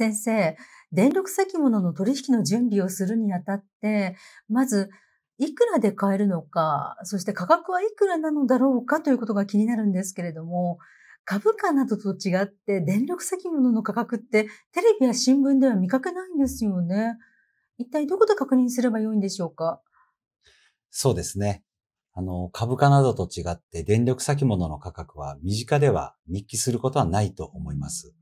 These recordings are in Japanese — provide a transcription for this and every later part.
先生、電力先物の取引の準備をするにあたって、まず、いくらで買えるのか、そして価格はいくらなのだろうかということが気になるんですけれども、株価などと違って電力先物の価格ってテレビや新聞では見かけないんですよね。一体どこで確認すればよいんでしょうかそうですね。あの、株価などと違って電力先物の価格は身近では密記することはないと思います。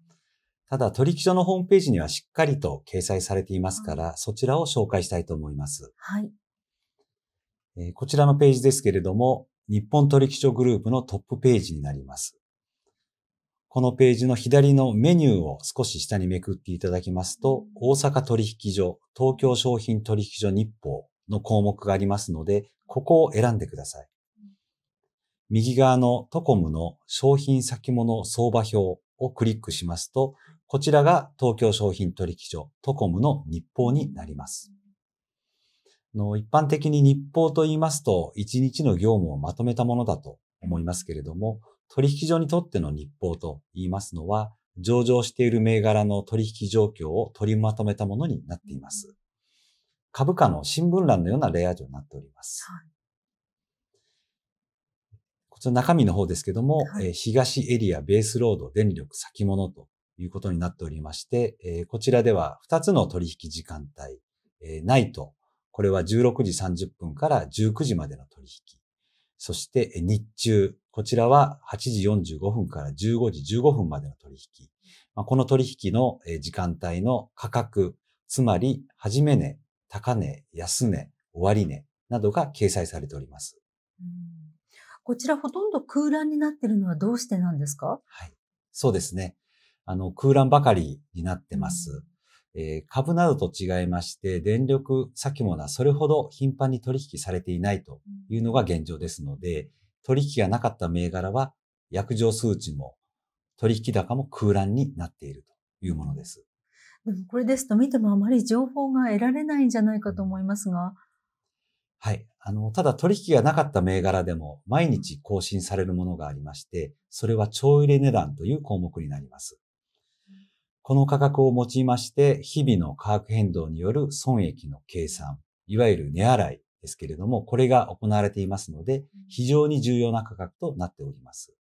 ただ、取引所のホームページにはしっかりと掲載されていますから、そちらを紹介したいと思います。はい。えこちらのページですけれども、日本取引所グループのトップページになります。このページの左のメニューを少し下にめくっていただきますと、大阪取引所、東京商品取引所日報の項目がありますので、ここを選んでください。右側のトコムの商品先物相場表をクリックしますと、こちらが東京商品取引所トコムの日報になります。の一般的に日報と言いますと、1日の業務をまとめたものだと思いますけれども、取引所にとっての日報と言いますのは、上場している銘柄の取引状況を取りまとめたものになっています。株価の新聞欄のようなレイアウトになっております。はいこちら中身の方ですけども、はい、東エリアベースロード電力先物ということになっておりまして、えー、こちらでは2つの取引時間帯、えー、ナイト、これは16時30分から19時までの取引。そして日中、こちらは8時45分から15時15分までの取引。まあ、この取引の時間帯の価格、つまり、始め値、高値、安値、終値などが掲載されております。こちらほとんど空欄になっているのはどうしてなんですかはい。そうですね。あの、空欄ばかりになってます。えー、株などと違いまして、電力先もな、それほど頻繁に取引されていないというのが現状ですので、取引がなかった銘柄は、約定数値も取引高も空欄になっているというものです。でもこれですと見てもあまり情報が得られないんじゃないかと思いますが。はい。あの、ただ取引がなかった銘柄でも毎日更新されるものがありまして、それは超入れ値段という項目になります。この価格を用いまして、日々の価格変動による損益の計算、いわゆる値洗いですけれども、これが行われていますので、非常に重要な価格となっております。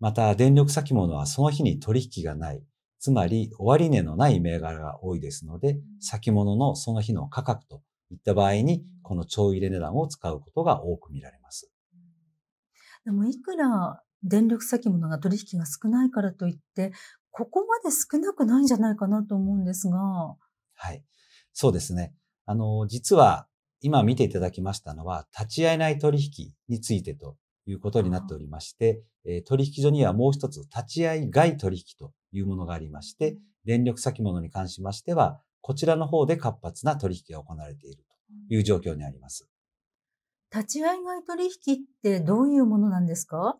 また、電力先物はその日に取引がない、つまり終値のない銘柄が多いですので、先物のその日の価格といった場合に、この超入れ値段を使うことが多く見られます。でも、いくら電力先物が取引が少ないからといって、ここまで少なくないんじゃないかなと思うんですが。はい。そうですね。あの、実は今見ていただきましたのは、立ち会えない取引についてということになっておりまして、え取引所にはもう一つ立ち会い外取引というものがありまして、電力先物に関しましては、こちらの方で活発な取引が行われているという状況にあります。立ち会い外取引ってどういうものなんですか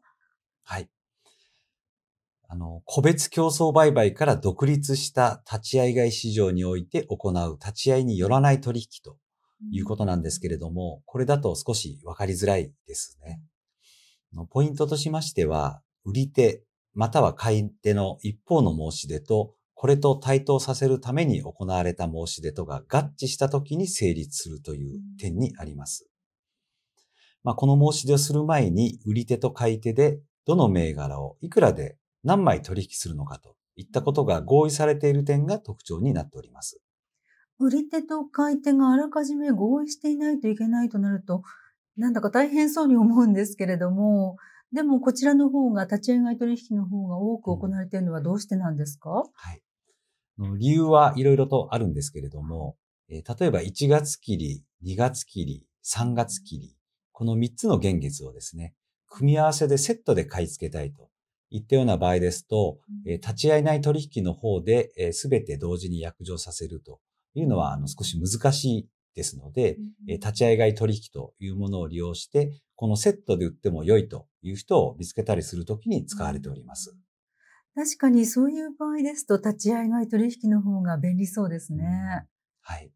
はい。あの、個別競争売買から独立した立ち合い買い市場において行う立ち合いによらない取引ということなんですけれども、これだと少しわかりづらいですね。ポイントとしましては、売り手、または買い手の一方の申し出と、これと対等させるために行われた申し出とが合致した時に成立するという点にあります。まあ、この申し出をする前に、売り手と買い手でどの銘柄をいくらで何枚取引するのかといったことが合意されている点が特徴になっております。売り手と買い手があらかじめ合意していないといけないとなると、なんだか大変そうに思うんですけれども、でもこちらの方が立ち上がり取引の方が多く行われているのはどうしてなんですか、うん、はい。理由はいろいろとあるんですけれども、えー、例えば1月切り、2月切り、3月切り、この3つの現月をですね、組み合わせでセットで買い付けたいと言ったような場合ですと、え立ち会えない取引の方で、えー、全て同時に約定させるというのは、あの、少し難しいですので、え立ち会い外取引というものを利用して、このセットで売っても良いという人を見つけたりするときに使われております。確かにそういう場合ですと、立ち会い外取引の方が便利そうですね。はい。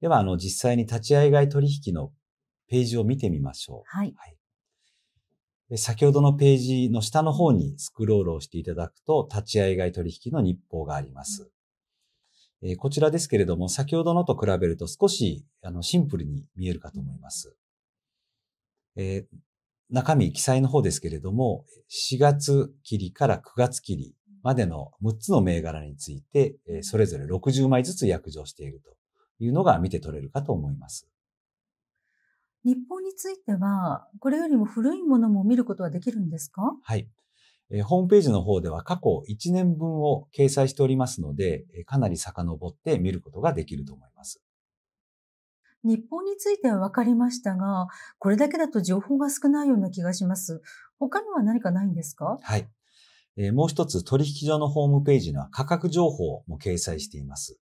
では、あの、実際に立ち会い外取引のページを見てみましょう。はい、はい。先ほどのページの下の方にスクロールをしていただくと、立ち会い外取引の日報があります。こちらですけれども、先ほどのと比べると少しあのシンプルに見えるかと思います。え中身記載の方ですけれども、4月切りから9月切りまでの6つの銘柄について、それぞれ60枚ずつ約定しているというのが見て取れるかと思います。日本については、これよりも古いものも見ることはできるんですかはい。えー、ホームページの方では過去1年分を掲載しておりますので、かなり遡って見ることができると思います。日本についてはわかりましたが、これだけだと情報が少ないような気がします。他には何かないんですかはい。えー、もう一つ取引所のホームページには価格情報も掲載しています。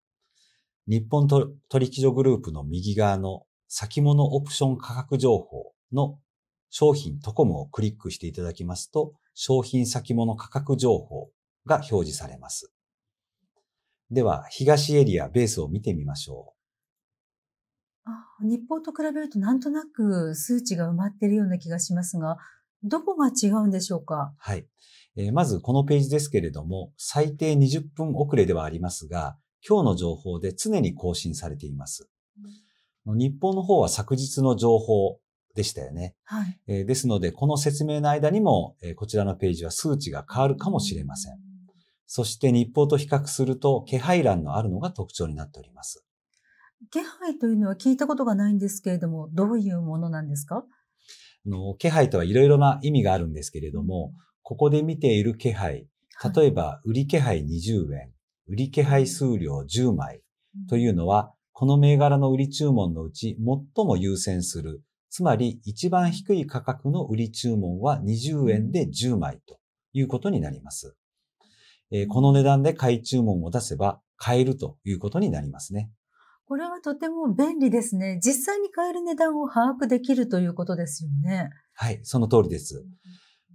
日本取引所グループの右側の先物オプション価格情報の商品トコムをクリックしていただきますと、商品先物価格情報が表示されます。では、東エリアベースを見てみましょう。あ日報と比べるとなんとなく数値が埋まっているような気がしますが、どこが違うんでしょうかはい。えー、まずこのページですけれども、最低20分遅れではありますが、今日の情報で常に更新されています。うん日本の方は昨日の情報でしたよね。はい、えー、ですので、この説明の間にも、えー、こちらのページは数値が変わるかもしれません。そして日報と比較すると、気配欄のあるのが特徴になっております。気配というのは聞いたことがないんですけれども、どういうものなんですかの気配とはいろいろな意味があるんですけれども、ここで見ている気配、例えば、売り気配20円、売り気配数量10枚というのは、この銘柄の売り注文のうち最も優先する、つまり一番低い価格の売り注文は20円で10枚ということになります。この値段で買い注文を出せば買えるということになりますね。これはとても便利ですね。実際に買える値段を把握できるということですよね。はい、その通りです。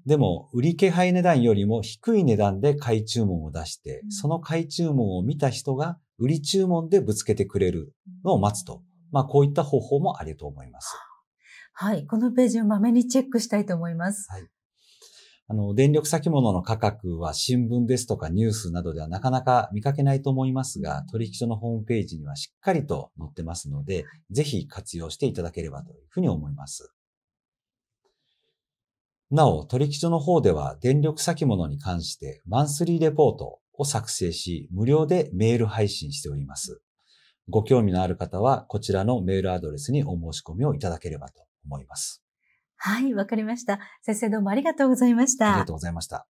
でも、売り気配値段よりも低い値段で買い注文を出して、その買い注文を見た人が売り注文でぶつけてくれるのを待つと。まあ、こういった方法もありと思います。はい。このページをまめにチェックしたいと思います。はい。あの、電力先物の価格は新聞ですとかニュースなどではなかなか見かけないと思いますが、取引所のホームページにはしっかりと載ってますので、ぜひ活用していただければというふうに思います。なお、取引所の方では電力先物に関してマンスリーレポートを作成し、無料でメール配信しております。ご興味のある方は、こちらのメールアドレスにお申し込みをいただければと思います。はい、わかりました。先生どうもありがとうございました。ありがとうございました。